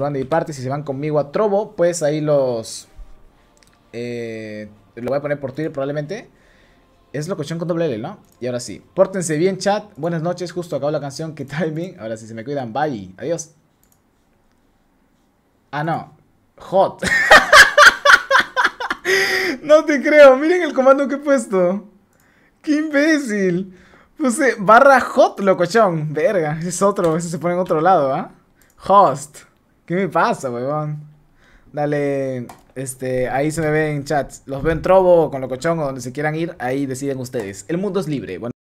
van de mi parte, si se van conmigo a Trobo, pues ahí los... Eh, lo voy a poner por Twitter probablemente. Es locochón con doble L, ¿no? Y ahora sí. Pórtense bien, chat. Buenas noches. Justo acabo la canción. Que timing. Ahora sí, se me cuidan. Bye. Adiós. Ah, no. Hot. no te creo. Miren el comando que he puesto. ¡Qué imbécil! Puse barra hot, locochón. Verga. Es otro. Eso se pone en otro lado, ¿ah? Host. ¿Qué me pasa, weón? Dale, este, ahí se me ven chats. Los ven trobo con cochongo, donde se quieran ir, ahí deciden ustedes. El mundo es libre. Bueno,